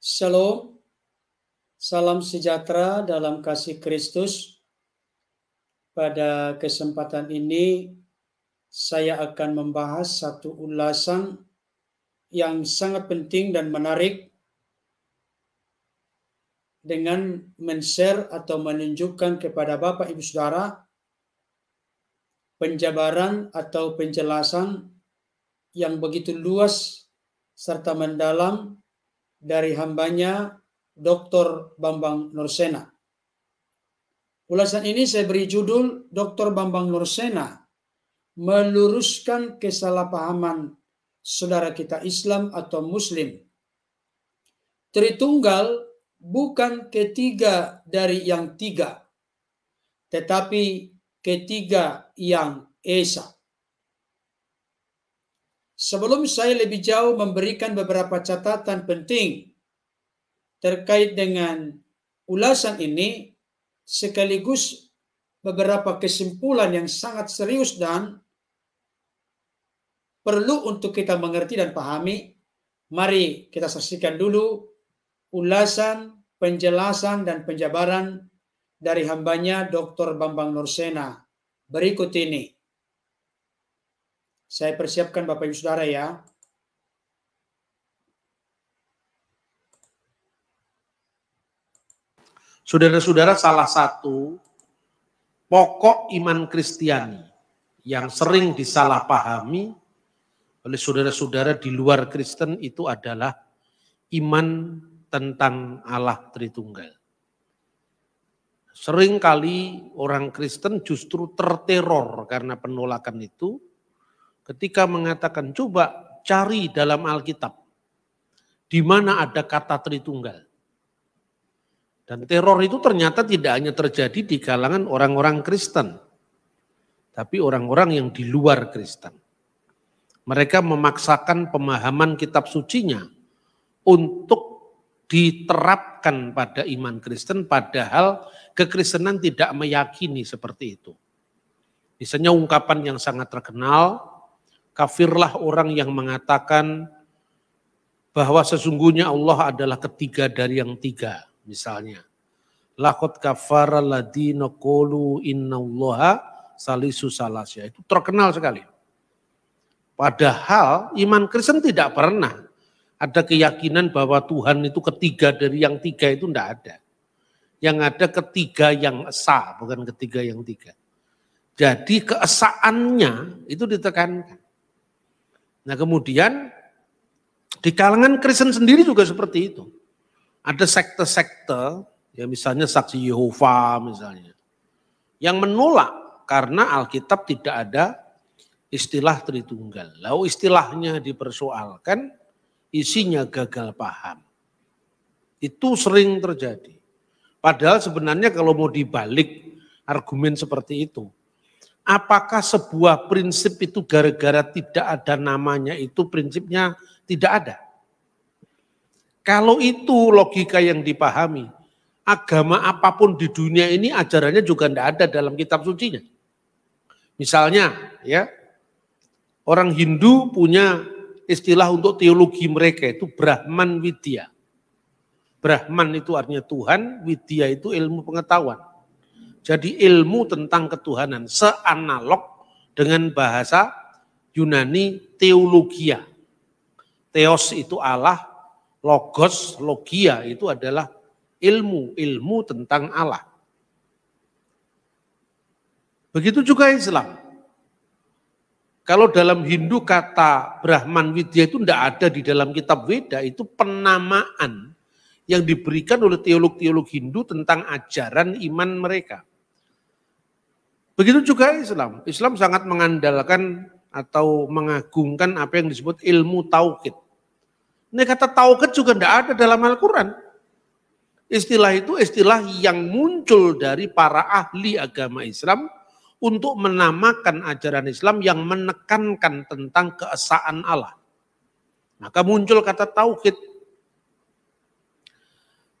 Shalom, salam sejahtera dalam kasih Kristus. Pada kesempatan ini, saya akan membahas satu ulasan yang sangat penting dan menarik dengan men-share atau menunjukkan kepada Bapak Ibu Saudara penjabaran atau penjelasan yang begitu luas serta mendalam dari hambanya Dr. Bambang Nursena. Ulasan ini saya beri judul Dr. Bambang Nursena meluruskan kesalahpahaman saudara kita Islam atau Muslim. Tritunggal bukan ketiga dari yang tiga, tetapi ketiga yang esa. Sebelum saya lebih jauh memberikan beberapa catatan penting terkait dengan ulasan ini, sekaligus beberapa kesimpulan yang sangat serius dan perlu untuk kita mengerti dan pahami. Mari kita saksikan dulu ulasan, penjelasan, dan penjabaran dari hambanya Dr. Bambang Nursena. Berikut ini. Saya persiapkan Bapak Ibu Saudara ya. Saudara-saudara salah satu pokok iman Kristiani yang sering disalahpahami oleh saudara-saudara di luar Kristen itu adalah iman tentang Allah Tritunggal. Seringkali orang Kristen justru terteror karena penolakan itu ketika mengatakan coba cari dalam Alkitab di mana ada kata Tritunggal. Dan teror itu ternyata tidak hanya terjadi di kalangan orang-orang Kristen, tapi orang-orang yang di luar Kristen. Mereka memaksakan pemahaman kitab sucinya untuk diterapkan pada iman Kristen, padahal kekristenan tidak meyakini seperti itu. Misalnya ungkapan yang sangat terkenal, Kafirlah orang yang mengatakan bahwa sesungguhnya Allah adalah ketiga dari yang tiga, misalnya. Lakot kafara ladina inna allaha salisu salasya. Itu terkenal sekali. Padahal iman Kristen tidak pernah ada keyakinan bahwa Tuhan itu ketiga dari yang tiga itu tidak ada. Yang ada ketiga yang esa, bukan ketiga yang tiga. Jadi keesaannya itu ditekankan. Nah kemudian di kalangan Kristen sendiri juga seperti itu. Ada sekte-sekte, ya misalnya saksi Yehova misalnya, yang menolak karena Alkitab tidak ada istilah Tritunggal. Lalu istilahnya dipersoalkan, isinya gagal paham. Itu sering terjadi. Padahal sebenarnya kalau mau dibalik argumen seperti itu, Apakah sebuah prinsip itu gara-gara tidak ada namanya itu prinsipnya tidak ada? Kalau itu logika yang dipahami, agama apapun di dunia ini ajarannya juga tidak ada dalam kitab sucinya. Misalnya, ya orang Hindu punya istilah untuk teologi mereka itu Brahman Vidya. Brahman itu artinya Tuhan, Vidya itu ilmu pengetahuan. Jadi ilmu tentang ketuhanan seanalog dengan bahasa Yunani teologia. Teos itu Allah, logos, logia itu adalah ilmu, ilmu tentang Allah. Begitu juga Islam. Kalau dalam Hindu kata Brahman Widya itu tidak ada di dalam kitab Weda, itu penamaan yang diberikan oleh teolog-teolog Hindu tentang ajaran iman mereka. Begitu juga Islam. Islam sangat mengandalkan atau mengagungkan apa yang disebut ilmu tauhid. Ini kata tauhid juga tidak ada dalam Al-Quran. Istilah itu istilah yang muncul dari para ahli agama Islam untuk menamakan ajaran Islam yang menekankan tentang keesaan Allah. Maka muncul kata tauhid.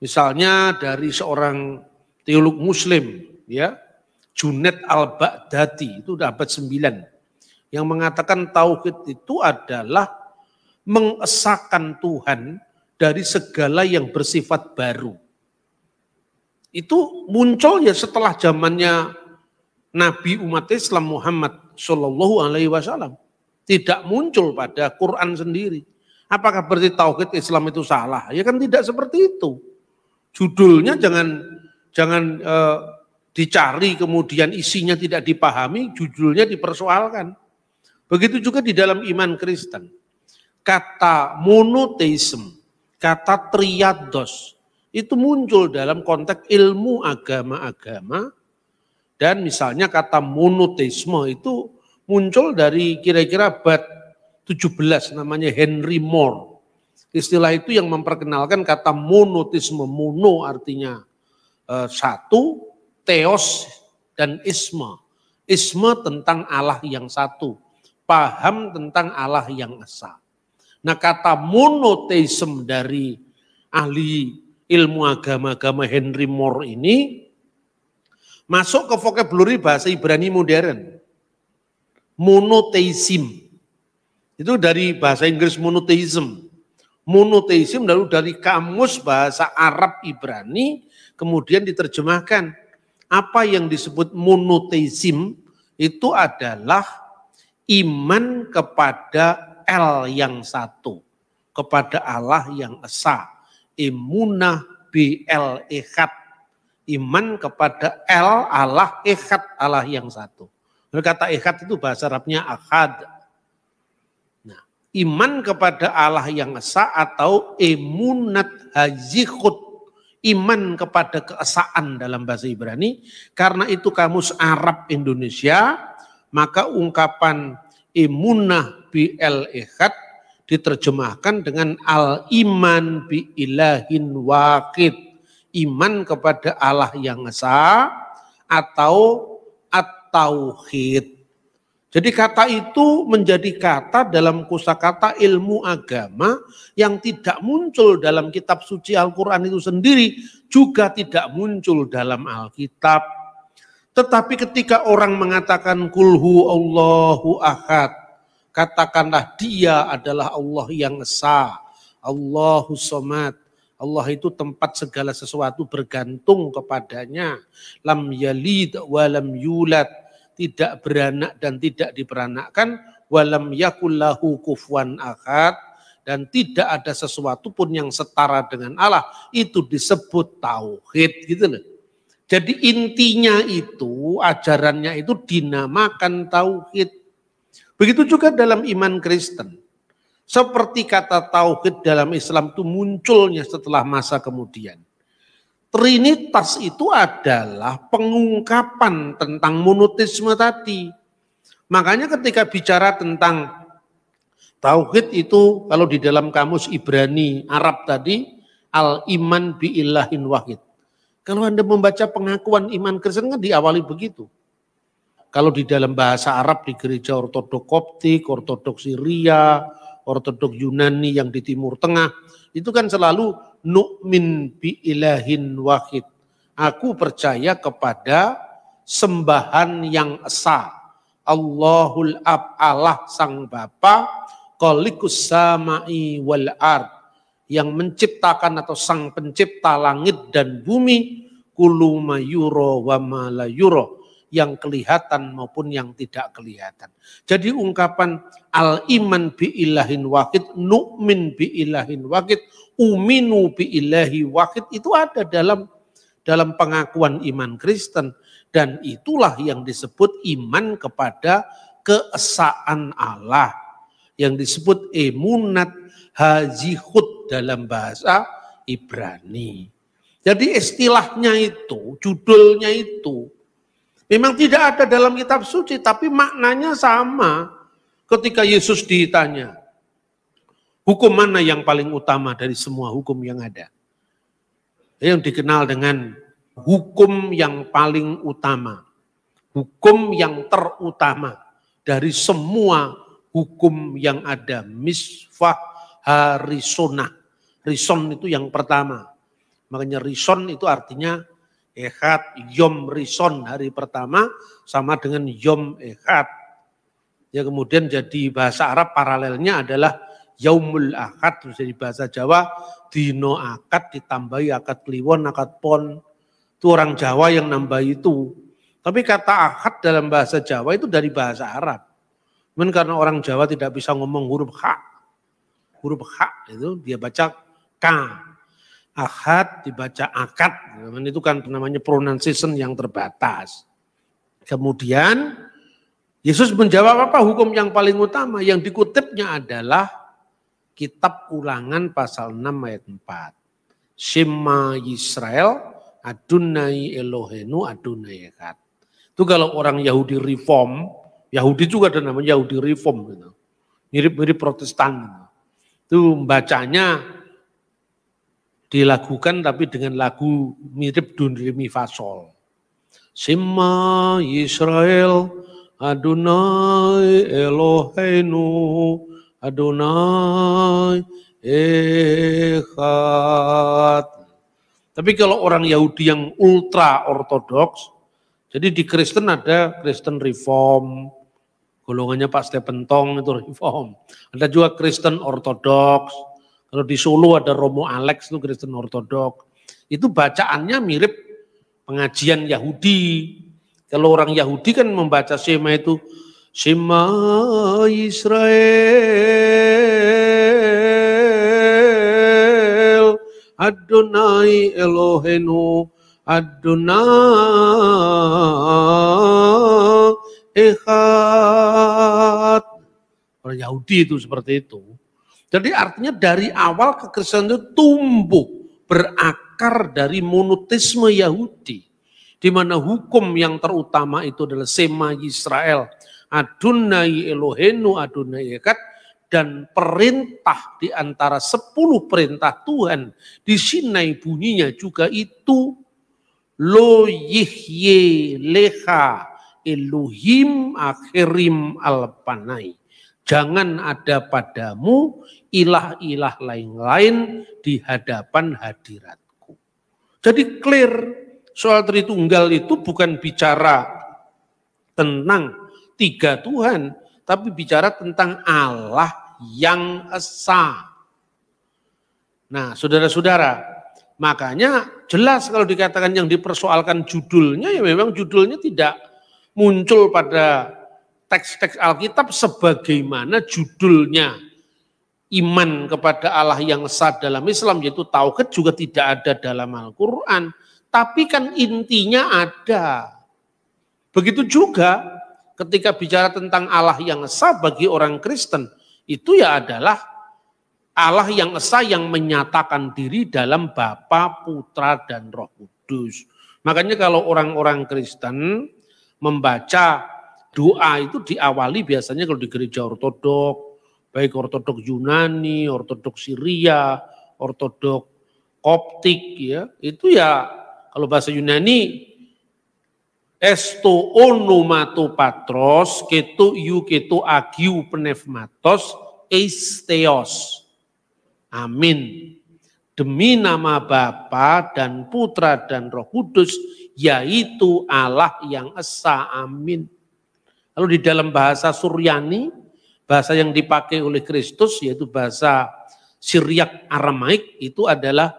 Misalnya dari seorang teolog muslim, ya, Junet al-Baghdadi itu udah abad 9 yang mengatakan tauhid itu adalah mengesahkan Tuhan dari segala yang bersifat baru. Itu muncul ya setelah zamannya Nabi umat Islam Muhammad Shallallahu Alaihi Wasallam tidak muncul pada Quran sendiri. Apakah berarti tauhid Islam itu salah? Ya kan tidak seperti itu. Judulnya jangan jangan eh, dicari kemudian isinya tidak dipahami, judulnya dipersoalkan. Begitu juga di dalam iman Kristen. Kata monoteisme, kata triados, itu muncul dalam konteks ilmu agama-agama dan misalnya kata monoteisme itu muncul dari kira-kira abad 17 namanya Henry Moore. Istilah itu yang memperkenalkan kata monoteisme Mono artinya eh, satu, teos dan isma. Isma tentang Allah yang satu, paham tentang Allah yang esa. Nah kata monoteism dari ahli ilmu agama-agama Henry Moore ini masuk ke vocabulary bahasa Ibrani modern. Monoteism. Itu dari bahasa Inggris monoteism. Monoteism lalu dari kamus bahasa Arab Ibrani kemudian diterjemahkan apa yang disebut monoteism itu adalah iman kepada El yang satu, kepada Allah yang esa. Imunah BL ikat Iman kepada El Allah ikat Allah yang satu. Kata ikat itu bahasa Arabnya Akhad nah, iman kepada Allah yang esa atau imunat hazikut iman kepada keesaan dalam bahasa Ibrani. Karena itu kamus Arab Indonesia, maka ungkapan imunah el ikhad diterjemahkan dengan al iman bi ilahin wakid, Iman kepada Allah yang esa atau at-tauhid. Jadi kata itu menjadi kata dalam kosakata ilmu agama yang tidak muncul dalam kitab suci Al-Qur'an itu sendiri juga tidak muncul dalam Alkitab. Tetapi ketika orang mengatakan kulhu Allahu ahad, katakanlah dia adalah Allah yang esa, Allahu somad, Allah itu tempat segala sesuatu bergantung kepadanya. Lam yalid wa lam yulad tidak beranak dan tidak diperanakkan walam yakullahu kufwan akad dan tidak ada sesuatu pun yang setara dengan Allah itu disebut tauhid gitu loh. Jadi intinya itu ajarannya itu dinamakan tauhid. Begitu juga dalam iman Kristen. Seperti kata tauhid dalam Islam itu munculnya setelah masa kemudian. Trinitas itu adalah pengungkapan tentang monotisme tadi. Makanya ketika bicara tentang tauhid itu kalau di dalam kamus Ibrani Arab tadi al iman bi ilahin wahid. Kalau Anda membaca pengakuan iman Kristen kan diawali begitu. Kalau di dalam bahasa Arab di gereja ortodok Koptik, ortodok Syria, ortodok Yunani yang di Timur Tengah, itu kan selalu nu'min bi ilahin wahid. Aku percaya kepada sembahan yang esa. Allahul Ab Allah Sang Bapa, Kolikus Samai wal ar, yang menciptakan atau sang pencipta langit dan bumi kulumayuro wa malayuro yang kelihatan maupun yang tidak kelihatan. Jadi ungkapan al iman bi ilahin wakid, nu'min bi ilahin wakid, uminu bi ilahi wakid itu ada dalam dalam pengakuan iman Kristen dan itulah yang disebut iman kepada keesaan Allah yang disebut emunat hajihud dalam bahasa Ibrani. Jadi istilahnya itu, judulnya itu Memang tidak ada dalam kitab suci, tapi maknanya sama ketika Yesus ditanya. Hukum mana yang paling utama dari semua hukum yang ada? Yang dikenal dengan hukum yang paling utama. Hukum yang terutama dari semua hukum yang ada. Misfah harisona. Rison itu yang pertama. Makanya rison itu artinya Ehad, Yom Rison hari pertama sama dengan Yom Ehad. Ya kemudian jadi bahasa Arab paralelnya adalah Yaumul Akad, jadi bahasa Jawa Dino Akad ditambahi Akad Kliwon, Akad Pon. Itu orang Jawa yang nambah itu. Tapi kata akad dalam bahasa Jawa itu dari bahasa Arab. Cuman karena orang Jawa tidak bisa ngomong huruf H. Huruf H itu dia baca K ahad dibaca akad. Itu kan namanya pronunciation yang terbatas. Kemudian Yesus menjawab apa hukum yang paling utama? Yang dikutipnya adalah kitab ulangan pasal 6 ayat 4. Shema Yisrael Adunai Elohenu Adunai akad. Itu kalau orang Yahudi reform, Yahudi juga ada namanya Yahudi reform. Gitu. Mirip-mirip gitu. protestan. Itu bacanya dilakukan tapi dengan lagu mirip Dunrimi Fasol. Sima Israel Adonai Eloheinu Adonai Echad. Tapi kalau orang Yahudi yang ultra ortodoks, jadi di Kristen ada Kristen Reform, golongannya Pak Stephen Tong itu Reform. Ada juga Kristen Ortodoks, kalau di Solo ada Romo Alex itu Kristen Ortodok. Itu bacaannya mirip pengajian Yahudi. Kalau orang Yahudi kan membaca Shema itu Shema Israel Adonai Elohenu, Adonai Echad. Orang Yahudi itu seperti itu. Jadi artinya dari awal kekristenan itu tumbuh berakar dari monotisme Yahudi. Di mana hukum yang terutama itu adalah Sema Israel. Adunai Elohenu Adunai Ekat dan perintah di antara sepuluh perintah Tuhan di Sinai bunyinya juga itu lo yihye leha Elohim akhirim alpanai. Jangan ada padamu ilah-ilah lain-lain di hadapan hadiratku. Jadi clear soal Tritunggal itu bukan bicara tentang tiga Tuhan, tapi bicara tentang Allah yang esa. Nah, saudara-saudara, makanya jelas kalau dikatakan yang dipersoalkan judulnya ya memang judulnya tidak muncul pada teks-teks Alkitab sebagaimana judulnya iman kepada Allah yang sah dalam Islam yaitu tauhid juga tidak ada dalam Al-Qur'an, tapi kan intinya ada. Begitu juga ketika bicara tentang Allah yang esa bagi orang Kristen, itu ya adalah Allah yang esa yang menyatakan diri dalam Bapa, Putra, dan Roh Kudus. Makanya kalau orang-orang Kristen membaca doa itu diawali biasanya kalau di gereja ortodok, baik ortodok Yunani, ortodok Syria, ortodok Koptik ya, itu ya kalau bahasa Yunani esto onomato patros keto yu keto agiu pnevmatos eisteos. Amin. Demi nama Bapa dan Putra dan Roh Kudus, yaitu Allah yang Esa. Amin. Kalau di dalam bahasa Suryani, bahasa yang dipakai oleh Kristus yaitu bahasa Syriak Aramaik itu adalah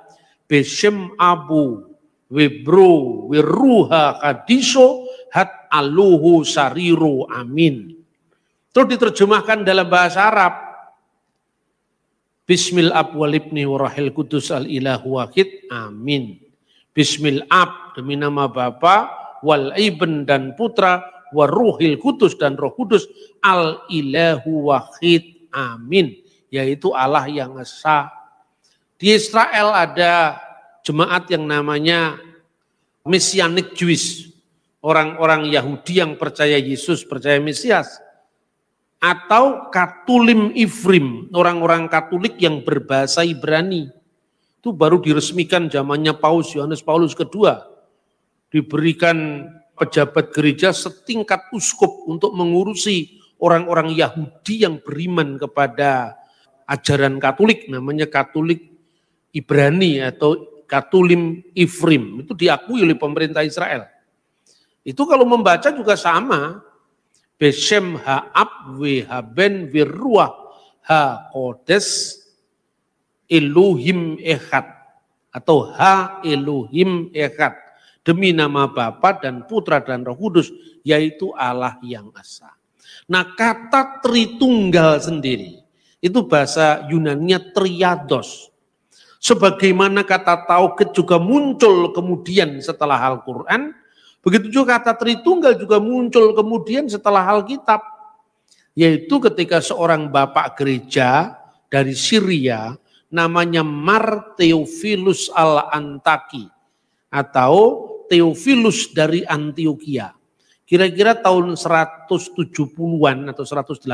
Beshem Abu Webro Wiruha Kadiso Hat Aluhu Sariru Amin. Terus diterjemahkan dalam bahasa Arab. Bismil ab walibni warahil kudus al ilahu wahid. Amin. Bismil ab demi nama Bapa wal ibn dan putra wa kudus dan roh kudus al ilahu wahid amin yaitu Allah yang esa di Israel ada jemaat yang namanya Messianic Jewish orang-orang Yahudi yang percaya Yesus percaya Mesias atau Katulim Ifrim orang-orang Katolik yang berbahasa Ibrani itu baru diresmikan zamannya Paus Yohanes Paulus kedua diberikan pejabat gereja setingkat uskup untuk mengurusi orang-orang Yahudi yang beriman kepada ajaran Katolik, namanya Katolik Ibrani atau Katulim Ifrim. Itu diakui oleh pemerintah Israel. Itu kalau membaca juga sama. Beshem ha'ab ben wirruah ha kodes elohim echad. Atau ha elohim echad. Demi nama Bapa dan Putra dan Roh Kudus, yaitu Allah yang Esa. Nah kata Tritunggal sendiri, itu bahasa Yunannya triados. Sebagaimana kata Tauhid juga muncul kemudian setelah Al-Quran, begitu juga kata Tritunggal juga muncul kemudian setelah Alkitab. Yaitu ketika seorang bapak gereja dari Syria namanya Marteofilus al-Antaki atau Theophilus dari Antioquia. Kira-kira tahun 170-an atau 180,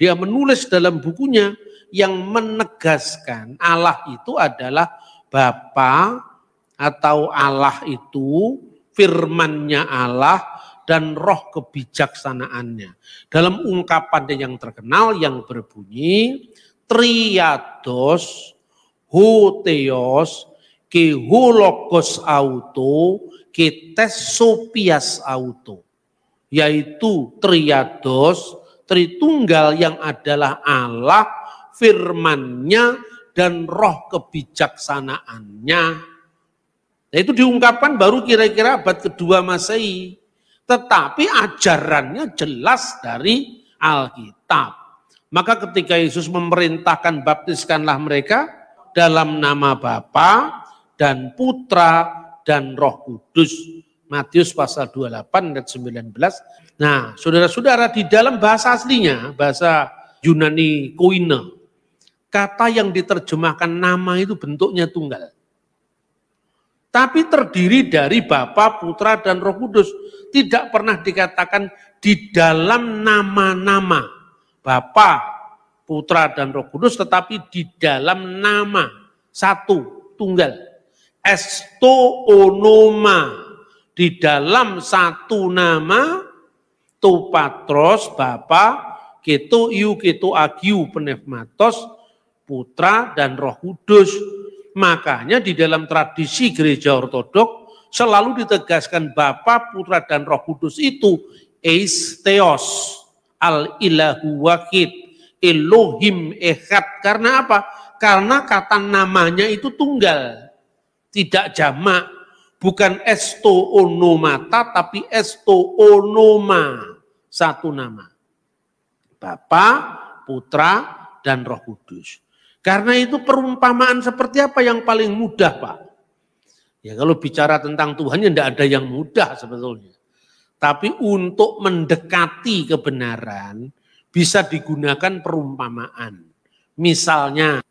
dia menulis dalam bukunya yang menegaskan Allah itu adalah Bapa atau Allah itu firmannya Allah dan roh kebijaksanaannya. Dalam ungkapan yang terkenal yang berbunyi triados, Hoteos que holocos auto, que tesopias auto, yaitu triados, tritunggal yang adalah Allah, firmannya, dan roh kebijaksanaannya. Nah, itu diungkapkan baru kira-kira abad kedua Masehi. Tetapi ajarannya jelas dari Alkitab. Maka ketika Yesus memerintahkan baptiskanlah mereka dalam nama Bapa, dan Putra dan Roh Kudus. Matius pasal 28 dan 19. Nah, saudara-saudara di dalam bahasa aslinya, bahasa Yunani koine, kata yang diterjemahkan nama itu bentuknya tunggal. Tapi terdiri dari Bapa, Putra, dan Roh Kudus. Tidak pernah dikatakan di dalam nama-nama Bapa, Putra, dan Roh Kudus, tetapi di dalam nama satu tunggal esto onoma di dalam satu nama tu patros bapa gitu iu gitu agiu penefmatos putra dan roh kudus makanya di dalam tradisi gereja ortodok selalu ditegaskan bapa putra dan roh kudus itu eisteos al ilahu wakid elohim echad karena apa karena kata namanya itu tunggal tidak jamak, bukan esto onomata tapi esto onoma, satu nama. Bapa, Putra, dan Roh Kudus. Karena itu perumpamaan seperti apa yang paling mudah, Pak? Ya kalau bicara tentang Tuhan ya tidak ada yang mudah sebetulnya. Tapi untuk mendekati kebenaran bisa digunakan perumpamaan. Misalnya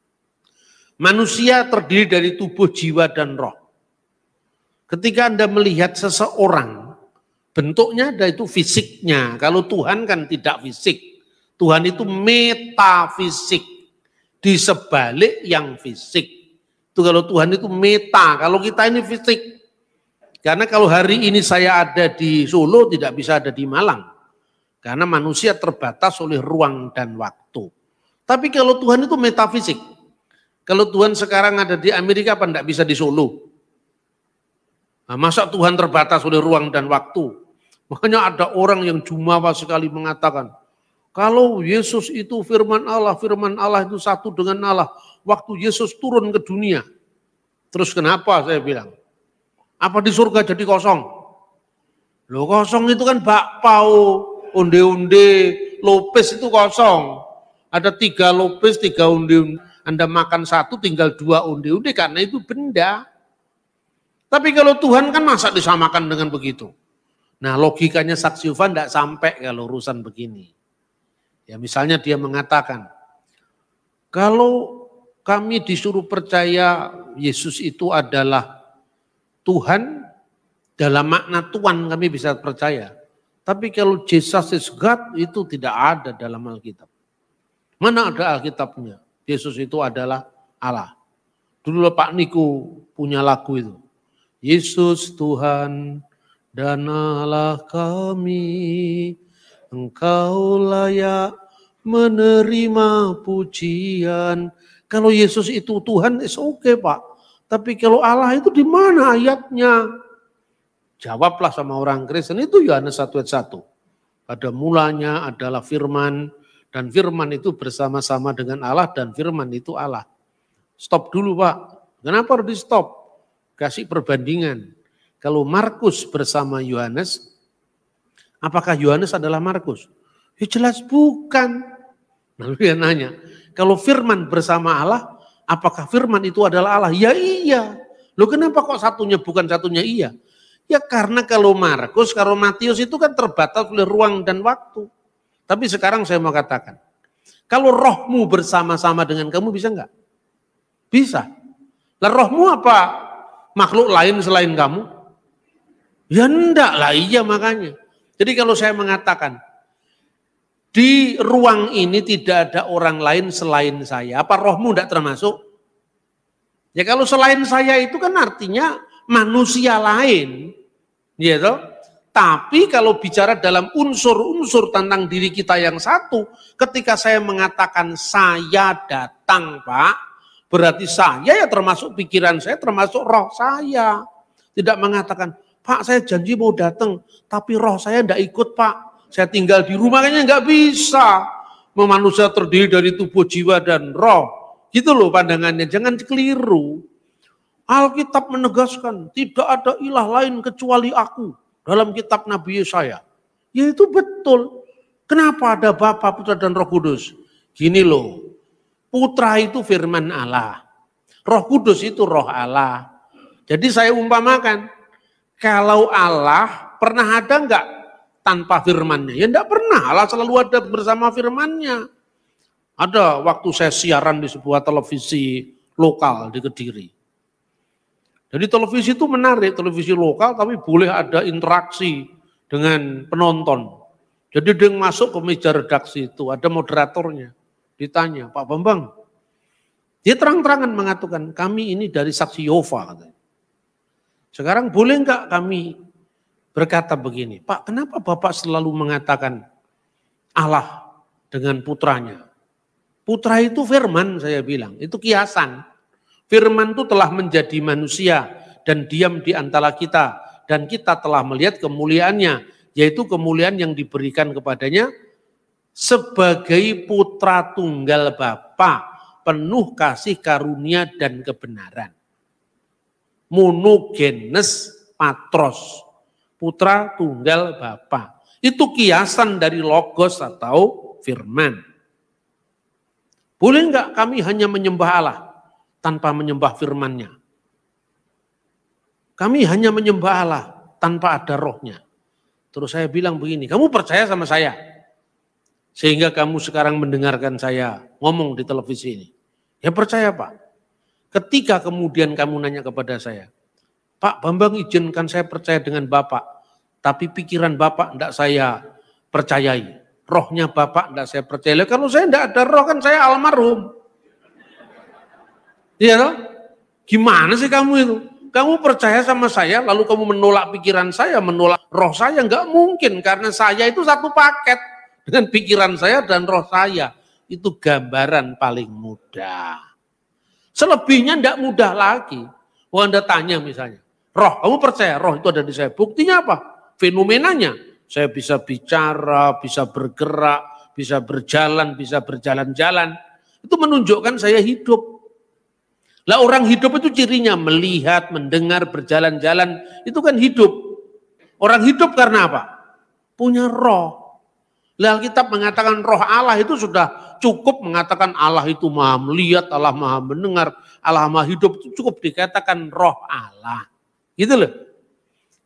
Manusia terdiri dari tubuh, jiwa, dan roh. Ketika Anda melihat seseorang, bentuknya ada itu fisiknya. Kalau Tuhan kan tidak fisik. Tuhan itu metafisik. Di sebalik yang fisik. Itu kalau Tuhan itu meta. Kalau kita ini fisik. Karena kalau hari ini saya ada di Solo, tidak bisa ada di Malang. Karena manusia terbatas oleh ruang dan waktu. Tapi kalau Tuhan itu metafisik, kalau Tuhan sekarang ada di Amerika apa tidak bisa di Solo? Nah, masa Tuhan terbatas oleh ruang dan waktu? Makanya ada orang yang jumawa sekali mengatakan, kalau Yesus itu firman Allah, firman Allah itu satu dengan Allah. Waktu Yesus turun ke dunia. Terus kenapa saya bilang? Apa di surga jadi kosong? Loh kosong itu kan bakpao, onde-onde, lopes itu kosong. Ada tiga lopes, tiga onde-onde. Anda makan satu tinggal dua onde-onde karena itu benda. Tapi kalau Tuhan kan masa disamakan dengan begitu. Nah logikanya saksi Yufan tidak sampai kalau urusan begini. Ya misalnya dia mengatakan, kalau kami disuruh percaya Yesus itu adalah Tuhan, dalam makna Tuhan kami bisa percaya. Tapi kalau Jesus is God itu tidak ada dalam Alkitab. Mana ada Alkitabnya? Yesus itu adalah Allah. Dulu Pak Niku punya lagu itu. Yesus Tuhan dan Allah kami, Engkau layak menerima pujian. Kalau Yesus itu Tuhan, itu oke okay, Pak. Tapi kalau Allah itu di mana ayatnya? Jawablah sama orang Kristen itu Yohanes 1 ayat 1. Pada mulanya adalah firman, dan firman itu bersama-sama dengan Allah dan firman itu Allah. Stop dulu Pak. Kenapa harus di stop? Kasih perbandingan. Kalau Markus bersama Yohanes, apakah Yohanes adalah Markus? Ya jelas bukan. Lalu dia nanya, kalau firman bersama Allah, apakah firman itu adalah Allah? Ya iya. Loh kenapa kok satunya bukan satunya iya? Ya karena kalau Markus, kalau Matius itu kan terbatas oleh ruang dan waktu. Tapi sekarang saya mau katakan, kalau rohmu bersama-sama dengan kamu bisa enggak? Bisa. Lah rohmu apa? Makhluk lain selain kamu? Ya enggak lah, iya makanya. Jadi kalau saya mengatakan, di ruang ini tidak ada orang lain selain saya. Apa rohmu tidak termasuk? Ya kalau selain saya itu kan artinya manusia lain. Gitu. Tapi kalau bicara dalam unsur-unsur tentang diri kita yang satu, ketika saya mengatakan saya datang Pak, berarti saya ya termasuk pikiran saya, termasuk roh saya. Tidak mengatakan, Pak saya janji mau datang, tapi roh saya tidak ikut Pak. Saya tinggal di rumah, kayaknya nggak bisa. Manusia terdiri dari tubuh, jiwa, dan roh. Gitu loh pandangannya, jangan keliru. Alkitab menegaskan, tidak ada ilah lain kecuali aku dalam kitab Nabi Yesaya. Ya itu betul. Kenapa ada Bapa, Putra dan Roh Kudus? Gini loh, putra itu firman Allah. Roh Kudus itu roh Allah. Jadi saya umpamakan, kalau Allah pernah ada enggak tanpa firmannya? Ya enggak pernah, Allah selalu ada bersama firmannya. Ada waktu saya siaran di sebuah televisi lokal di Kediri. Jadi televisi itu menarik, televisi lokal tapi boleh ada interaksi dengan penonton. Jadi dia masuk ke meja redaksi itu, ada moderatornya. Ditanya, Pak Bambang, dia terang-terangan mengatakan, kami ini dari saksi Yova. Sekarang boleh enggak kami berkata begini, Pak kenapa Bapak selalu mengatakan Allah dengan putranya? Putra itu firman saya bilang, itu kiasan. Firman itu telah menjadi manusia dan diam di antara kita. Dan kita telah melihat kemuliaannya, yaitu kemuliaan yang diberikan kepadanya sebagai putra tunggal Bapa, penuh kasih karunia dan kebenaran. Monogenes patros, putra tunggal Bapa. Itu kiasan dari logos atau firman. Boleh enggak kami hanya menyembah Allah? tanpa menyembah firmannya. Kami hanya menyembah Allah tanpa ada rohnya. Terus saya bilang begini, kamu percaya sama saya? Sehingga kamu sekarang mendengarkan saya ngomong di televisi ini. Ya percaya Pak. Ketika kemudian kamu nanya kepada saya, Pak Bambang izinkan saya percaya dengan Bapak, tapi pikiran Bapak tidak saya percayai. Rohnya Bapak tidak saya percaya. Kalau saya tidak ada roh kan saya almarhum. Iya loh, Gimana sih kamu itu? Kamu percaya sama saya, lalu kamu menolak pikiran saya, menolak roh saya, Enggak mungkin. Karena saya itu satu paket dengan pikiran saya dan roh saya. Itu gambaran paling mudah. Selebihnya enggak mudah lagi. Oh Anda tanya misalnya, roh, kamu percaya roh itu ada di saya. Buktinya apa? Fenomenanya. Saya bisa bicara, bisa bergerak, bisa berjalan, bisa berjalan-jalan. Itu menunjukkan saya hidup. Lah orang hidup itu cirinya melihat, mendengar, berjalan-jalan, itu kan hidup. Orang hidup karena apa? Punya roh. Lah Alkitab mengatakan roh Allah itu sudah cukup mengatakan Allah itu maha melihat, Allah maha mendengar, Allah maha hidup itu cukup dikatakan roh Allah. Gitu loh.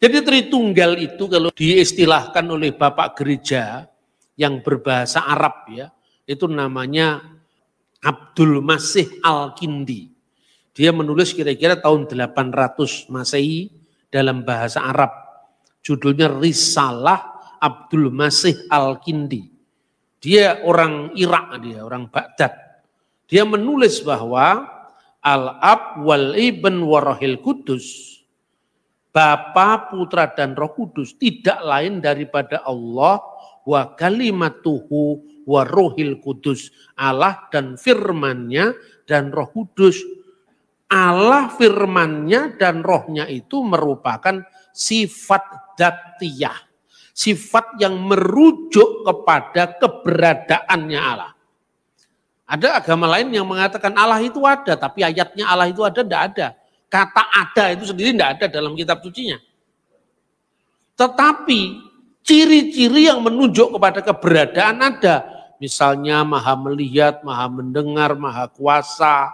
Jadi Tritunggal itu kalau diistilahkan oleh Bapak Gereja yang berbahasa Arab ya, itu namanya Abdul Masih Al-Kindi. Dia menulis kira-kira tahun 800 Masehi dalam bahasa Arab. Judulnya Risalah Abdul Masih Al-Kindi. Dia orang Irak, dia orang Baghdad. Dia menulis bahwa Al-Ab wal Ibn Warohil Kudus. Bapa, Putra, dan Roh Kudus tidak lain daripada Allah wa Kalimat tuhu wa rohil kudus. Allah dan firmannya dan roh kudus Allah firmannya dan rohnya itu merupakan sifat datiyah. Sifat yang merujuk kepada keberadaannya Allah. Ada agama lain yang mengatakan Allah itu ada, tapi ayatnya Allah itu ada, tidak ada. Kata ada itu sendiri tidak ada dalam kitab sucinya. Tetapi ciri-ciri yang menunjuk kepada keberadaan ada. Misalnya maha melihat, maha mendengar, maha kuasa,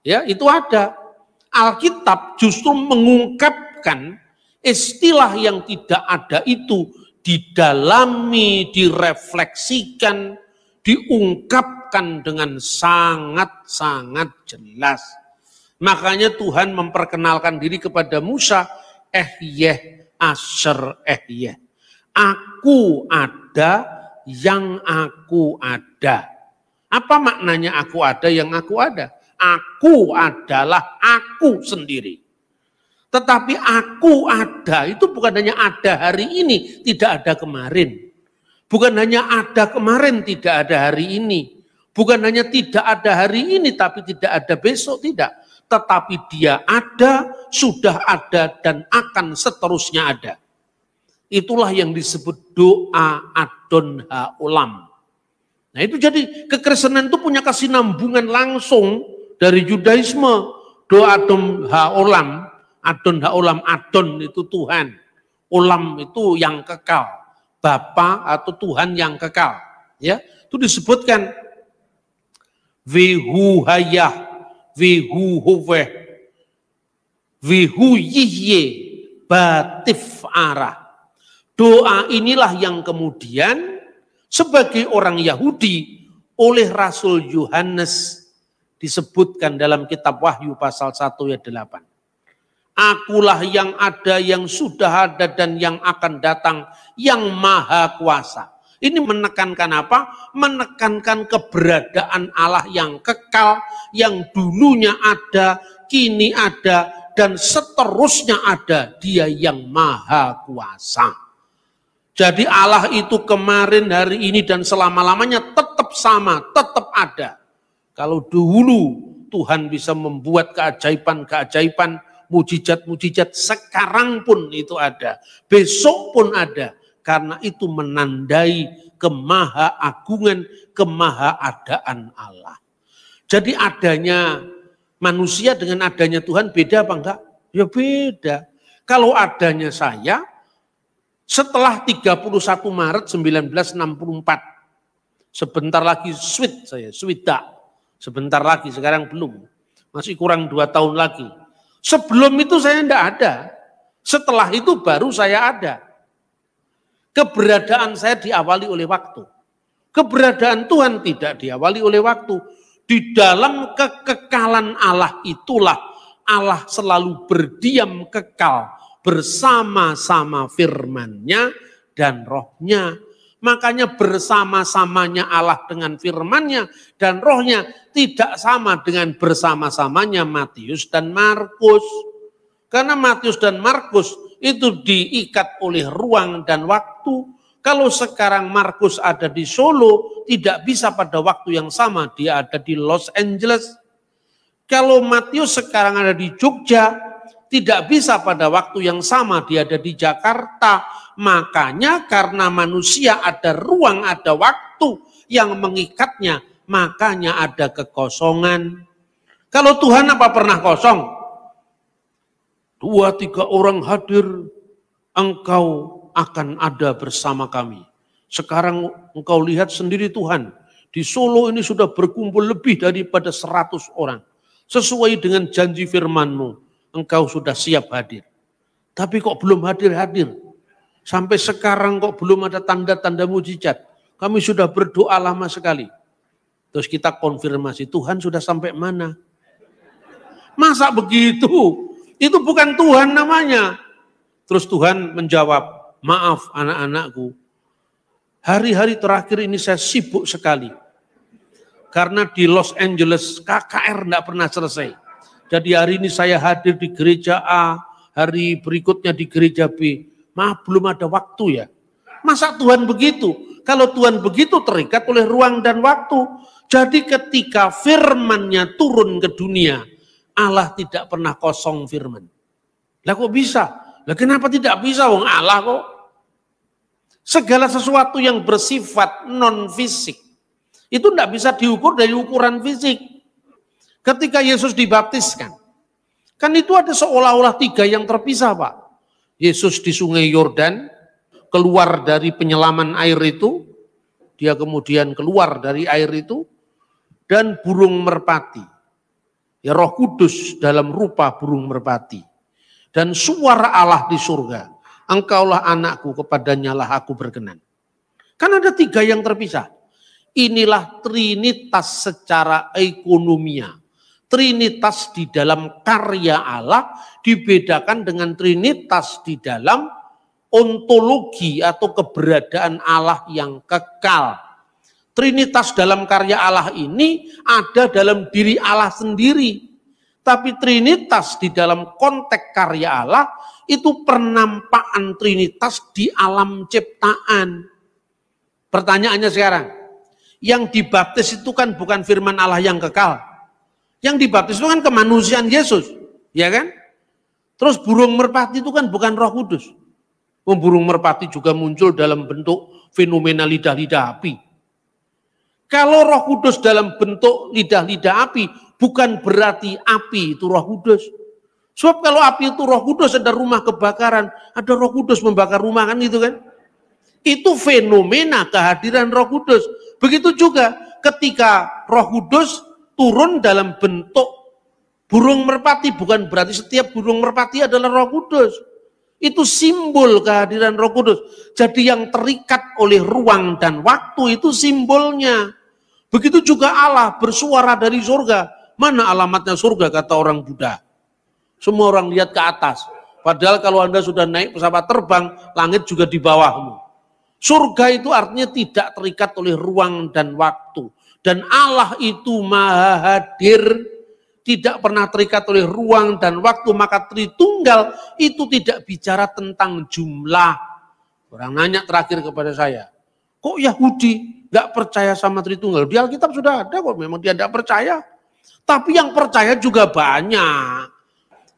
Ya, itu ada. Alkitab justru mengungkapkan istilah yang tidak ada itu didalami, direfleksikan, diungkapkan dengan sangat-sangat jelas. Makanya Tuhan memperkenalkan diri kepada Musa, eh yeh, asher eh yeh. Aku ada yang aku ada. Apa maknanya aku ada yang aku ada? Aku adalah aku sendiri. Tetapi aku ada, itu bukan hanya ada hari ini, tidak ada kemarin. Bukan hanya ada kemarin, tidak ada hari ini. Bukan hanya tidak ada hari ini, tapi tidak ada besok, tidak. Tetapi dia ada, sudah ada, dan akan seterusnya ada. Itulah yang disebut doa adon ulam. Nah itu jadi kekristenan itu punya kesinambungan langsung dari Judaisme. Do adon olam adon ha olam adon itu Tuhan. Olam itu yang kekal. Bapa atau Tuhan yang kekal. Ya, itu disebutkan vihu hayah, vihu huweh, vihu yihye, batif arah. Doa inilah yang kemudian sebagai orang Yahudi oleh Rasul Yohanes disebutkan dalam kitab Wahyu pasal 1 ayat 8. Akulah yang ada, yang sudah ada dan yang akan datang, yang maha kuasa. Ini menekankan apa? Menekankan keberadaan Allah yang kekal, yang dulunya ada, kini ada, dan seterusnya ada. Dia yang maha kuasa. Jadi Allah itu kemarin, hari ini, dan selama-lamanya tetap sama, tetap ada. Kalau dulu Tuhan bisa membuat keajaiban-keajaiban, mujizat-mujizat, sekarang pun itu ada. Besok pun ada. Karena itu menandai kemaha agungan, kemaha adaan Allah. Jadi adanya manusia dengan adanya Tuhan beda apa enggak? Ya beda. Kalau adanya saya, setelah 31 Maret 1964, sebentar lagi sweet saya, tak. Sebentar lagi, sekarang belum. Masih kurang dua tahun lagi. Sebelum itu saya tidak ada. Setelah itu baru saya ada. Keberadaan saya diawali oleh waktu. Keberadaan Tuhan tidak diawali oleh waktu. Di dalam kekekalan Allah itulah Allah selalu berdiam kekal bersama-sama firmannya dan rohnya Makanya bersama-samanya Allah dengan firmannya dan rohnya tidak sama dengan bersama-samanya Matius dan Markus. Karena Matius dan Markus itu diikat oleh ruang dan waktu. Kalau sekarang Markus ada di Solo, tidak bisa pada waktu yang sama dia ada di Los Angeles. Kalau Matius sekarang ada di Jogja, tidak bisa pada waktu yang sama dia ada di Jakarta. Makanya karena manusia ada ruang, ada waktu yang mengikatnya, makanya ada kekosongan. Kalau Tuhan apa pernah kosong? Dua tiga orang hadir, engkau akan ada bersama kami. Sekarang engkau lihat sendiri Tuhan, di Solo ini sudah berkumpul lebih daripada seratus orang. Sesuai dengan janji firmanmu, engkau sudah siap hadir. Tapi kok belum hadir-hadir? Sampai sekarang kok belum ada tanda-tanda mujizat. Kami sudah berdoa lama sekali. Terus kita konfirmasi, Tuhan sudah sampai mana? Masa begitu? Itu bukan Tuhan namanya. Terus Tuhan menjawab, maaf anak-anakku. Hari-hari terakhir ini saya sibuk sekali. Karena di Los Angeles KKR tidak pernah selesai. Jadi hari ini saya hadir di gereja A, hari berikutnya di gereja B. Maaf belum ada waktu ya. Masa Tuhan begitu? Kalau Tuhan begitu terikat oleh ruang dan waktu. Jadi ketika firmannya turun ke dunia, Allah tidak pernah kosong firman. Lah kok bisa? Lah kenapa tidak bisa wong Allah kok? Segala sesuatu yang bersifat non fisik itu tidak bisa diukur dari ukuran fisik. Ketika Yesus dibaptiskan, kan itu ada seolah-olah tiga yang terpisah, Pak. Yesus di Sungai Yordan keluar dari penyelaman air itu, dia kemudian keluar dari air itu dan burung merpati. Ya Roh Kudus dalam rupa burung merpati dan suara Allah di surga. Engkaulah anakku, kepadanya lah aku berkenan. Kan ada tiga yang terpisah. Inilah trinitas secara ekonomia. Trinitas di dalam karya Allah dibedakan dengan Trinitas di dalam ontologi atau keberadaan Allah yang kekal. Trinitas dalam karya Allah ini ada dalam diri Allah sendiri. Tapi Trinitas di dalam konteks karya Allah itu penampakan Trinitas di alam ciptaan. Pertanyaannya sekarang, yang dibaptis itu kan bukan firman Allah yang kekal yang dibaptis itu kan kemanusiaan Yesus, ya kan? Terus burung merpati itu kan bukan Roh Kudus. Oh, burung merpati juga muncul dalam bentuk fenomena lidah-lidah api. Kalau Roh Kudus dalam bentuk lidah-lidah api, bukan berarti api itu Roh Kudus. Sebab kalau api itu Roh Kudus ada rumah kebakaran, ada Roh Kudus membakar rumah kan gitu kan? Itu fenomena kehadiran Roh Kudus. Begitu juga ketika Roh Kudus turun dalam bentuk burung merpati bukan berarti setiap burung merpati adalah Roh Kudus. Itu simbol kehadiran Roh Kudus. Jadi yang terikat oleh ruang dan waktu itu simbolnya. Begitu juga Allah bersuara dari surga. Mana alamatnya surga kata orang Buddha. Semua orang lihat ke atas. Padahal kalau Anda sudah naik pesawat terbang, langit juga di bawahmu. Surga itu artinya tidak terikat oleh ruang dan waktu. Dan Allah itu maha hadir, tidak pernah terikat oleh ruang dan waktu, maka Tritunggal itu tidak bicara tentang jumlah. Orang nanya terakhir kepada saya, kok Yahudi gak percaya sama Tritunggal? Di Alkitab sudah ada kok, memang dia gak percaya. Tapi yang percaya juga banyak.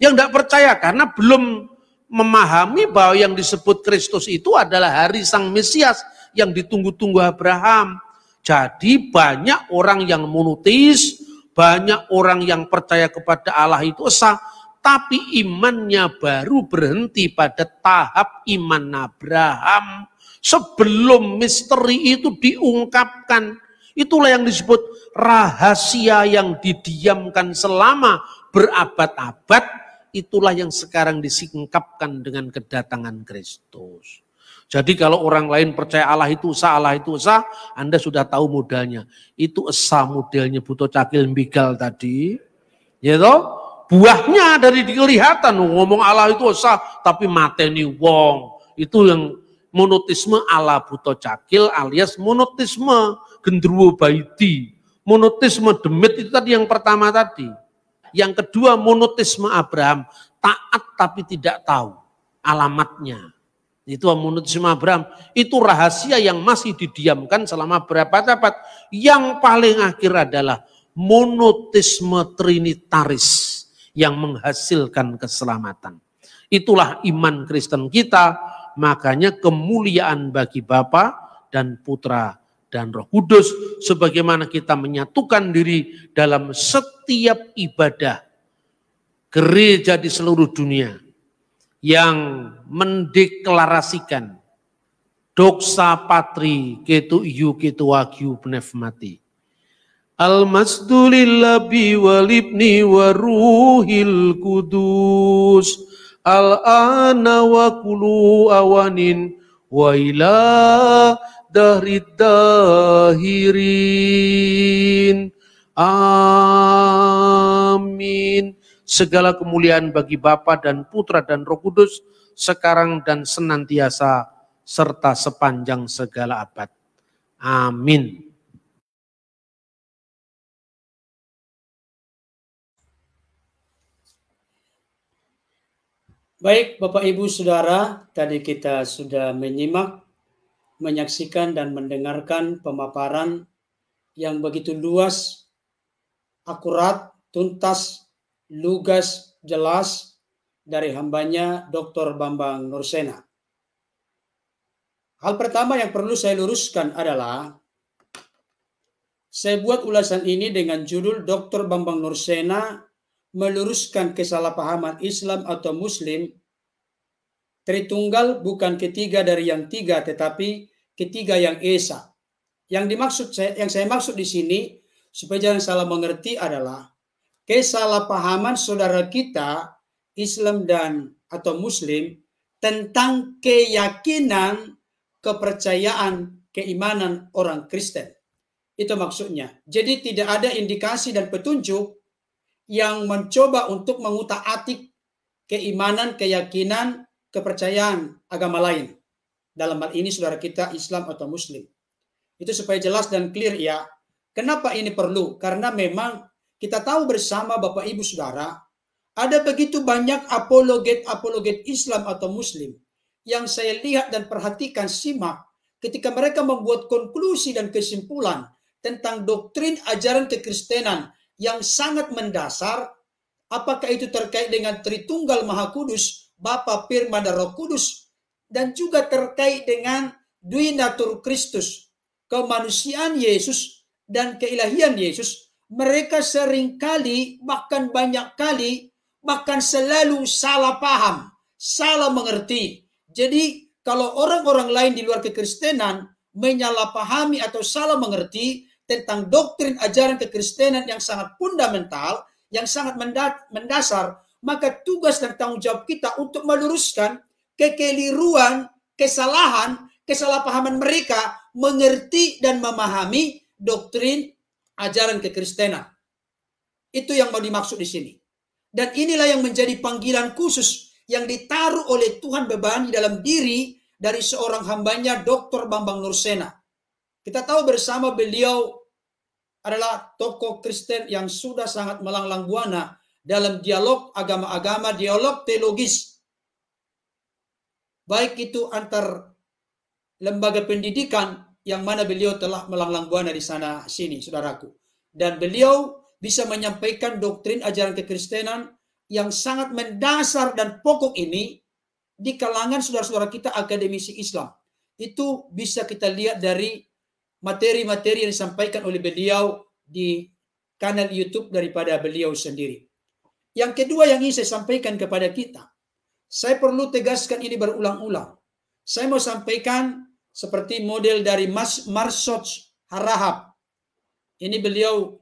Yang gak percaya karena belum memahami bahwa yang disebut Kristus itu adalah hari Sang Mesias yang ditunggu-tunggu Abraham jadi banyak orang yang monotis, banyak orang yang percaya kepada Allah itu sah, tapi imannya baru berhenti pada tahap iman Abraham sebelum misteri itu diungkapkan. Itulah yang disebut rahasia yang didiamkan selama berabad-abad. Itulah yang sekarang disingkapkan dengan kedatangan Kristus. Jadi kalau orang lain percaya Allah itu usaha, Allah itu usaha, Anda sudah tahu modalnya. Itu esa modelnya Buto cakil mbigal tadi. Ya toh? Buahnya dari kelihatan ngomong Allah itu usaha tapi mateni wong. Itu yang monotisme ala buto cakil alias monotisme gendruwo baiti. Monotisme demit itu tadi yang pertama tadi. Yang kedua monotisme Abraham taat tapi tidak tahu alamatnya. Itu menurut Abraham, itu rahasia yang masih didiamkan selama berapa dapat. Yang paling akhir adalah monotisme trinitaris yang menghasilkan keselamatan. Itulah iman Kristen kita, makanya kemuliaan bagi Bapa dan Putra dan Roh Kudus sebagaimana kita menyatukan diri dalam setiap ibadah gereja di seluruh dunia yang mendeklarasikan doksa patri ketu iyu ketu wagyu mati. Al-masdulillabi walibni waruhil kudus Al-ana wa kulu awanin wa ila dahrid dahirin Amin segala kemuliaan bagi Bapa dan Putra dan Roh Kudus, sekarang dan senantiasa, serta sepanjang segala abad. Amin. Baik, Bapak Ibu Saudara, tadi kita sudah menyimak, menyaksikan dan mendengarkan pemaparan yang begitu luas, akurat, tuntas lugas jelas dari hambanya Dr. Bambang Nursena. Hal pertama yang perlu saya luruskan adalah saya buat ulasan ini dengan judul Dr. Bambang Nursena meluruskan kesalahpahaman Islam atau Muslim. Tritunggal bukan ketiga dari yang tiga tetapi ketiga yang esa. Yang dimaksud saya, yang saya maksud di sini supaya jangan salah mengerti adalah kesalahpahaman saudara kita Islam dan atau Muslim tentang keyakinan, kepercayaan, keimanan orang Kristen. Itu maksudnya. Jadi tidak ada indikasi dan petunjuk yang mencoba untuk mengutak-atik keimanan, keyakinan, kepercayaan agama lain. Dalam hal ini saudara kita Islam atau Muslim. Itu supaya jelas dan clear ya. Kenapa ini perlu? Karena memang kita tahu bersama Bapak Ibu Saudara, ada begitu banyak apologet-apologet Islam atau Muslim yang saya lihat dan perhatikan simak ketika mereka membuat konklusi dan kesimpulan tentang doktrin ajaran kekristenan yang sangat mendasar, apakah itu terkait dengan Tritunggal Maha Kudus, Bapa Firman dan Roh Kudus, dan juga terkait dengan Dwi Natur Kristus, kemanusiaan Yesus dan keilahian Yesus mereka seringkali bahkan banyak kali bahkan selalu salah paham, salah mengerti. Jadi kalau orang-orang lain di luar kekristenan menyalahpahami atau salah mengerti tentang doktrin ajaran kekristenan yang sangat fundamental, yang sangat mendasar, maka tugas dan tanggung jawab kita untuk meluruskan kekeliruan, kesalahan, kesalahpahaman mereka mengerti dan memahami doktrin ajaran kekristenan. Itu yang mau dimaksud di sini. Dan inilah yang menjadi panggilan khusus yang ditaruh oleh Tuhan beban di dalam diri dari seorang hambanya Dr. Bambang Nursena. Kita tahu bersama beliau adalah tokoh Kristen yang sudah sangat melanglang buana dalam dialog agama-agama, dialog teologis. Baik itu antar lembaga pendidikan yang mana beliau telah melanglang buana di sana sini, saudaraku. Dan beliau bisa menyampaikan doktrin ajaran kekristenan yang sangat mendasar dan pokok ini di kalangan saudara-saudara kita akademisi Islam. Itu bisa kita lihat dari materi-materi yang disampaikan oleh beliau di kanal YouTube daripada beliau sendiri. Yang kedua yang ingin saya sampaikan kepada kita, saya perlu tegaskan ini berulang-ulang. Saya mau sampaikan seperti model dari Mas Marsot Harahap. Ini beliau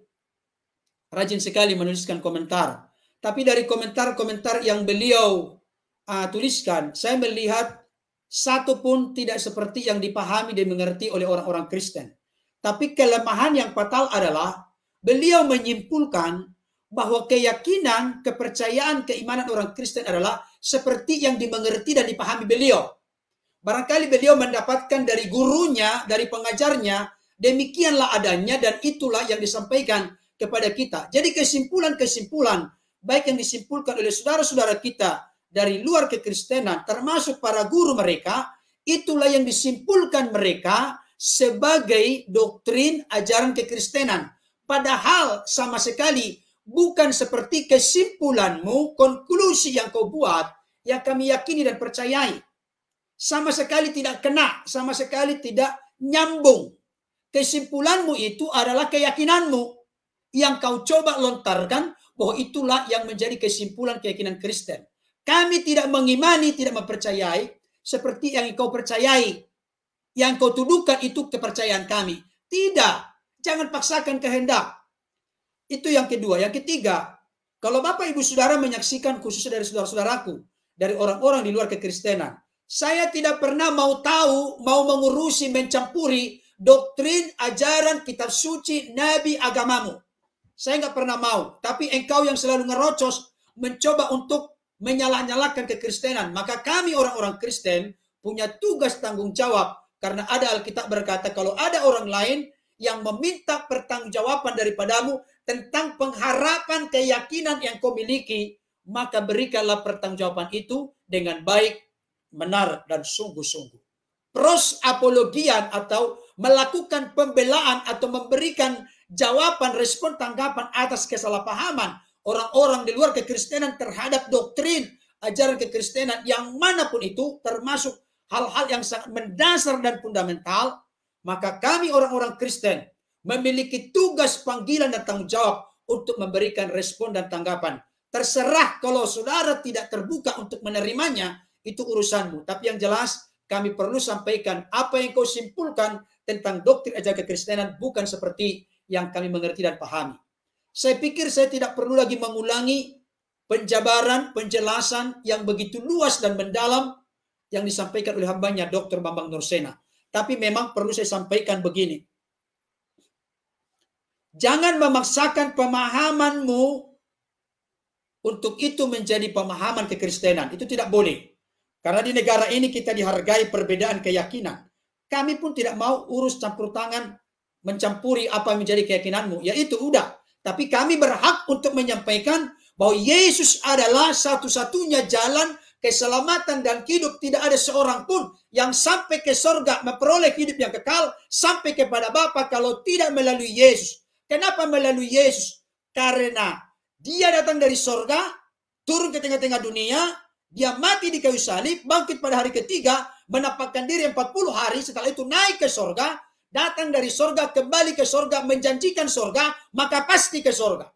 rajin sekali menuliskan komentar. Tapi dari komentar-komentar yang beliau uh, tuliskan, saya melihat satu pun tidak seperti yang dipahami dan dimengerti oleh orang-orang Kristen. Tapi kelemahan yang fatal adalah beliau menyimpulkan bahwa keyakinan, kepercayaan, keimanan orang Kristen adalah seperti yang dimengerti dan dipahami beliau. Barangkali beliau mendapatkan dari gurunya, dari pengajarnya, demikianlah adanya dan itulah yang disampaikan kepada kita. Jadi kesimpulan-kesimpulan baik yang disimpulkan oleh saudara-saudara kita dari luar kekristenan termasuk para guru mereka, itulah yang disimpulkan mereka sebagai doktrin ajaran kekristenan. Padahal sama sekali bukan seperti kesimpulanmu, konklusi yang kau buat, yang kami yakini dan percayai sama sekali tidak kena, sama sekali tidak nyambung. Kesimpulanmu itu adalah keyakinanmu yang kau coba lontarkan bahwa itulah yang menjadi kesimpulan keyakinan Kristen. Kami tidak mengimani, tidak mempercayai seperti yang kau percayai. Yang kau tuduhkan itu kepercayaan kami. Tidak, jangan paksakan kehendak. Itu yang kedua. Yang ketiga, kalau Bapak Ibu Saudara menyaksikan khususnya dari saudara-saudaraku, dari orang-orang di luar kekristenan, saya tidak pernah mau tahu, mau mengurusi, mencampuri doktrin, ajaran, kitab suci, nabi, agamamu. Saya nggak pernah mau. Tapi engkau yang selalu ngerocos, mencoba untuk menyalah-nyalakan kekristenan. Maka kami orang-orang Kristen punya tugas tanggung jawab. Karena ada Alkitab berkata, kalau ada orang lain yang meminta pertanggungjawaban daripadamu tentang pengharapan keyakinan yang kau miliki, maka berikanlah pertanggungjawaban itu dengan baik benar dan sungguh-sungguh. Pros apologian atau melakukan pembelaan atau memberikan jawaban, respon, tanggapan atas kesalahpahaman orang-orang di luar kekristenan terhadap doktrin ajaran kekristenan yang manapun itu termasuk hal-hal yang sangat mendasar dan fundamental, maka kami orang-orang Kristen memiliki tugas panggilan dan tanggung jawab untuk memberikan respon dan tanggapan. Terserah kalau saudara tidak terbuka untuk menerimanya, itu urusanmu. Tapi yang jelas kami perlu sampaikan apa yang kau simpulkan tentang doktrin ajaran kekristenan bukan seperti yang kami mengerti dan pahami. Saya pikir saya tidak perlu lagi mengulangi penjabaran, penjelasan yang begitu luas dan mendalam yang disampaikan oleh hambanya Dr. Bambang Nursena. Tapi memang perlu saya sampaikan begini. Jangan memaksakan pemahamanmu untuk itu menjadi pemahaman kekristenan. Itu tidak boleh. Karena di negara ini kita dihargai perbedaan keyakinan. Kami pun tidak mau urus campur tangan mencampuri apa yang menjadi keyakinanmu. Ya itu udah. Tapi kami berhak untuk menyampaikan bahwa Yesus adalah satu-satunya jalan keselamatan dan hidup. Tidak ada seorang pun yang sampai ke sorga memperoleh hidup yang kekal sampai kepada Bapa kalau tidak melalui Yesus. Kenapa melalui Yesus? Karena dia datang dari sorga, turun ke tengah-tengah dunia, dia mati di kayu salib, bangkit pada hari ketiga, menampakkan diri 40 hari, setelah itu naik ke sorga, datang dari sorga, kembali ke sorga, menjanjikan sorga, maka pasti ke sorga.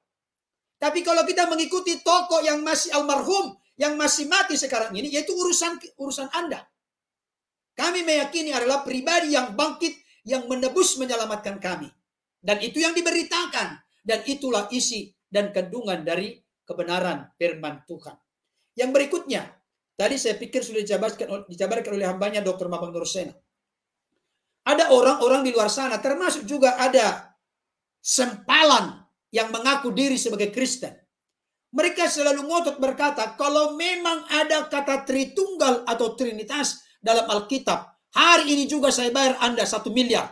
Tapi kalau kita mengikuti tokoh yang masih almarhum, yang masih mati sekarang ini, yaitu urusan urusan Anda. Kami meyakini adalah pribadi yang bangkit, yang menebus menyelamatkan kami. Dan itu yang diberitakan. Dan itulah isi dan kandungan dari kebenaran firman Tuhan. Yang berikutnya, tadi saya pikir sudah dijabarkan, dijabarkan oleh hambanya Dr. Mabang Nursena. Ada orang-orang di luar sana, termasuk juga ada sempalan yang mengaku diri sebagai Kristen. Mereka selalu ngotot berkata, kalau memang ada kata Tritunggal atau Trinitas dalam Alkitab, hari ini juga saya bayar Anda satu miliar.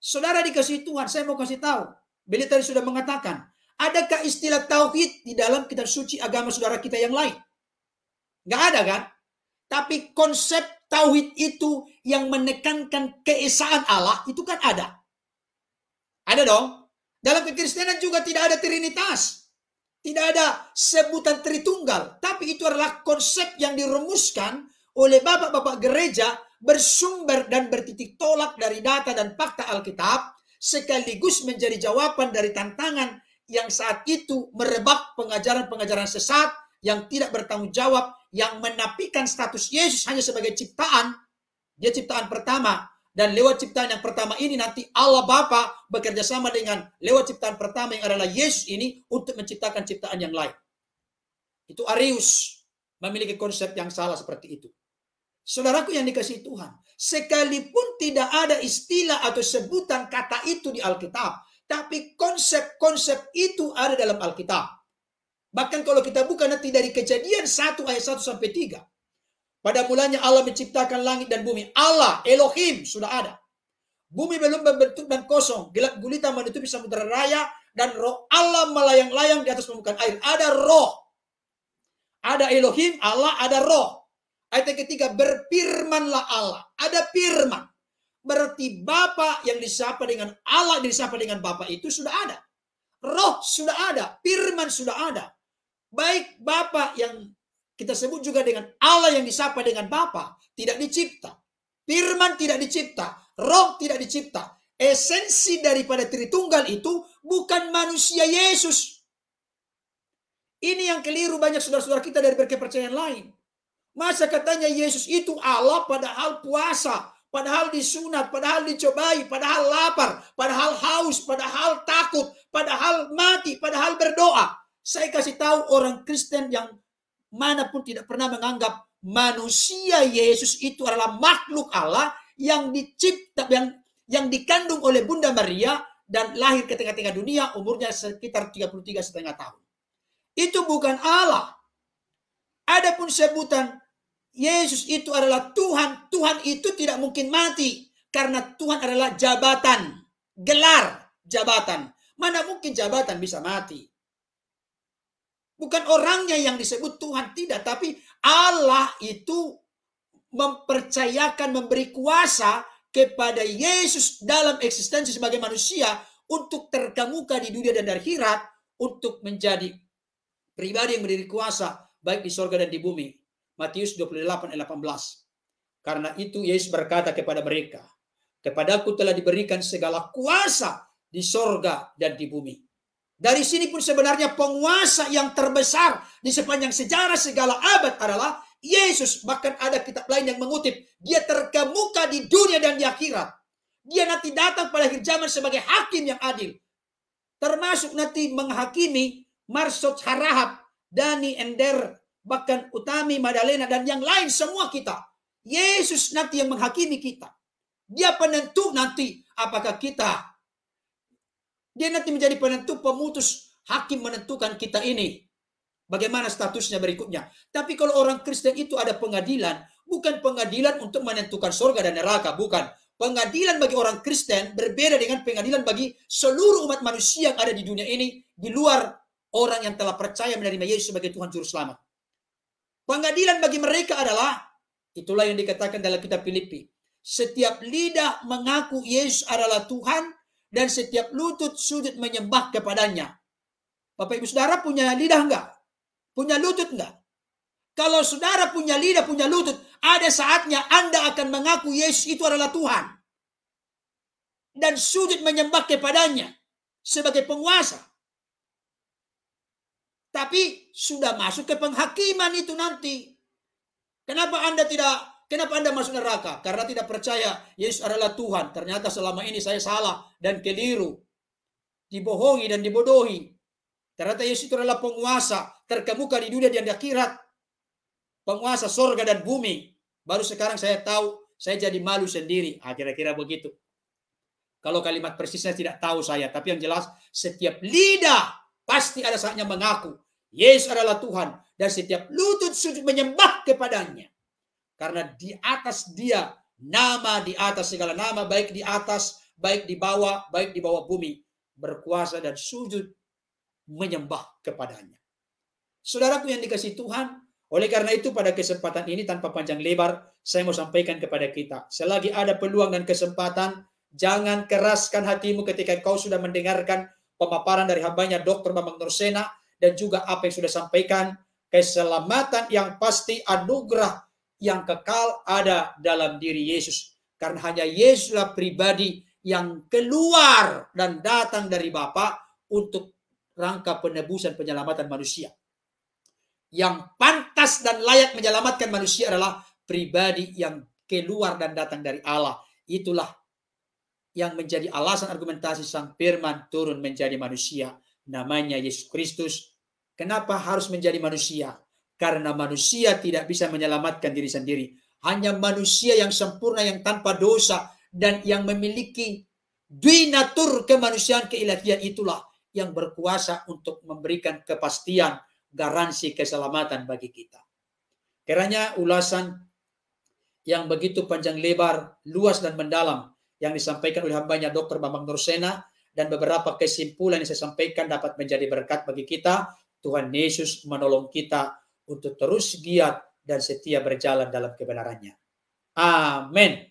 Saudara dikasih Tuhan, saya mau kasih tahu. Beli tadi sudah mengatakan, Adakah istilah tauhid di dalam kitab suci agama saudara kita yang lain? Gak ada kan? Tapi konsep tauhid itu yang menekankan keesaan Allah itu kan ada. Ada dong. Dalam kekristenan juga tidak ada trinitas. Tidak ada sebutan Tritunggal. Tapi itu adalah konsep yang dirumuskan oleh bapak-bapak gereja bersumber dan bertitik tolak dari data dan fakta Alkitab sekaligus menjadi jawaban dari tantangan yang saat itu merebak pengajaran-pengajaran sesat yang tidak bertanggung jawab, yang menapikan status Yesus hanya sebagai ciptaan. Dia ciptaan pertama. Dan lewat ciptaan yang pertama ini nanti Allah Bapa bekerja sama dengan lewat ciptaan pertama yang adalah Yesus ini untuk menciptakan ciptaan yang lain. Itu Arius memiliki konsep yang salah seperti itu. Saudaraku yang dikasih Tuhan, sekalipun tidak ada istilah atau sebutan kata itu di Alkitab, tapi konsep-konsep itu ada dalam Alkitab. Bahkan kalau kita buka nanti dari kejadian 1 ayat 1 sampai 3. Pada mulanya Allah menciptakan langit dan bumi. Allah, Elohim sudah ada. Bumi belum berbentuk dan kosong. Gelap gulita menutupi samudera raya. Dan roh Allah melayang-layang di atas permukaan air. Ada roh. Ada Elohim, Allah, ada roh. Ayat yang ketiga, berfirmanlah Allah. Ada firman. Berarti Bapa yang disapa dengan Allah yang disapa dengan Bapa itu sudah ada. Roh sudah ada, firman sudah ada. Baik Bapa yang kita sebut juga dengan Allah yang disapa dengan Bapa tidak dicipta. Firman tidak dicipta, roh tidak dicipta. Esensi daripada Tritunggal itu bukan manusia Yesus. Ini yang keliru banyak saudara-saudara kita dari berkepercayaan lain. Masa katanya Yesus itu Allah padahal puasa, padahal disunat, padahal dicobai, padahal lapar, padahal haus, padahal takut, padahal mati, padahal berdoa. Saya kasih tahu orang Kristen yang manapun tidak pernah menganggap manusia Yesus itu adalah makhluk Allah yang dicipta yang yang dikandung oleh Bunda Maria dan lahir ke tengah-tengah dunia umurnya sekitar 33 setengah tahun. Itu bukan Allah. Adapun sebutan Yesus itu adalah Tuhan. Tuhan itu tidak mungkin mati. Karena Tuhan adalah jabatan. Gelar jabatan. Mana mungkin jabatan bisa mati. Bukan orangnya yang disebut Tuhan. Tidak. Tapi Allah itu mempercayakan, memberi kuasa kepada Yesus dalam eksistensi sebagai manusia untuk terkemuka di dunia dan akhirat untuk menjadi pribadi yang berdiri kuasa baik di sorga dan di bumi. Matius 28 Karena itu Yesus berkata kepada mereka, Kepadaku telah diberikan segala kuasa di sorga dan di bumi. Dari sini pun sebenarnya penguasa yang terbesar di sepanjang sejarah segala abad adalah Yesus. Bahkan ada kitab lain yang mengutip, dia terkemuka di dunia dan di akhirat. Dia nanti datang pada akhir zaman sebagai hakim yang adil. Termasuk nanti menghakimi Marsot Harahap, Dani Ender, bahkan Utami, Madalena, dan yang lain semua kita. Yesus nanti yang menghakimi kita. Dia penentu nanti apakah kita. Dia nanti menjadi penentu pemutus hakim menentukan kita ini. Bagaimana statusnya berikutnya. Tapi kalau orang Kristen itu ada pengadilan, bukan pengadilan untuk menentukan surga dan neraka, bukan. Pengadilan bagi orang Kristen berbeda dengan pengadilan bagi seluruh umat manusia yang ada di dunia ini di luar orang yang telah percaya menerima Yesus sebagai Tuhan Juru Selamat. Pengadilan bagi mereka adalah itulah yang dikatakan dalam kitab Filipi. Setiap lidah mengaku Yesus adalah Tuhan dan setiap lutut sujud menyembah kepadanya. Bapak Ibu Saudara punya lidah enggak? Punya lutut enggak? Kalau saudara punya lidah, punya lutut, ada saatnya Anda akan mengaku Yesus itu adalah Tuhan. Dan sujud menyembah kepadanya sebagai penguasa. Tapi sudah masuk ke penghakiman itu nanti. Kenapa Anda tidak Kenapa Anda masuk neraka? Karena tidak percaya Yesus adalah Tuhan. Ternyata selama ini saya salah dan keliru. Dibohongi dan dibodohi. Ternyata Yesus itu adalah penguasa terkemuka di dunia dan di akhirat. Penguasa sorga dan bumi. Baru sekarang saya tahu saya jadi malu sendiri. Akhirnya kira-kira begitu. Kalau kalimat persisnya tidak tahu saya. Tapi yang jelas setiap lidah Pasti ada saatnya mengaku Yesus adalah Tuhan dan setiap lutut sujud menyembah kepadanya. Karena di atas dia nama di atas segala nama baik di atas, baik di bawah, baik di bawah bumi berkuasa dan sujud menyembah kepadanya. Saudaraku yang dikasih Tuhan, oleh karena itu pada kesempatan ini tanpa panjang lebar saya mau sampaikan kepada kita. Selagi ada peluang dan kesempatan, jangan keraskan hatimu ketika kau sudah mendengarkan pemaparan dari hambanya Dr. Bambang Nursena dan juga apa yang sudah sampaikan keselamatan yang pasti anugerah yang kekal ada dalam diri Yesus karena hanya Yesuslah pribadi yang keluar dan datang dari Bapa untuk rangka penebusan penyelamatan manusia yang pantas dan layak menyelamatkan manusia adalah pribadi yang keluar dan datang dari Allah itulah yang menjadi alasan argumentasi sang firman turun menjadi manusia. Namanya Yesus Kristus. Kenapa harus menjadi manusia? Karena manusia tidak bisa menyelamatkan diri sendiri. Hanya manusia yang sempurna, yang tanpa dosa, dan yang memiliki dinatur kemanusiaan keilahian itulah yang berkuasa untuk memberikan kepastian garansi keselamatan bagi kita. Kiranya ulasan yang begitu panjang lebar, luas dan mendalam yang disampaikan oleh hambanya Dr. Bambang Nursena dan beberapa kesimpulan yang saya sampaikan dapat menjadi berkat bagi kita. Tuhan Yesus menolong kita untuk terus giat dan setia berjalan dalam kebenarannya. Amin.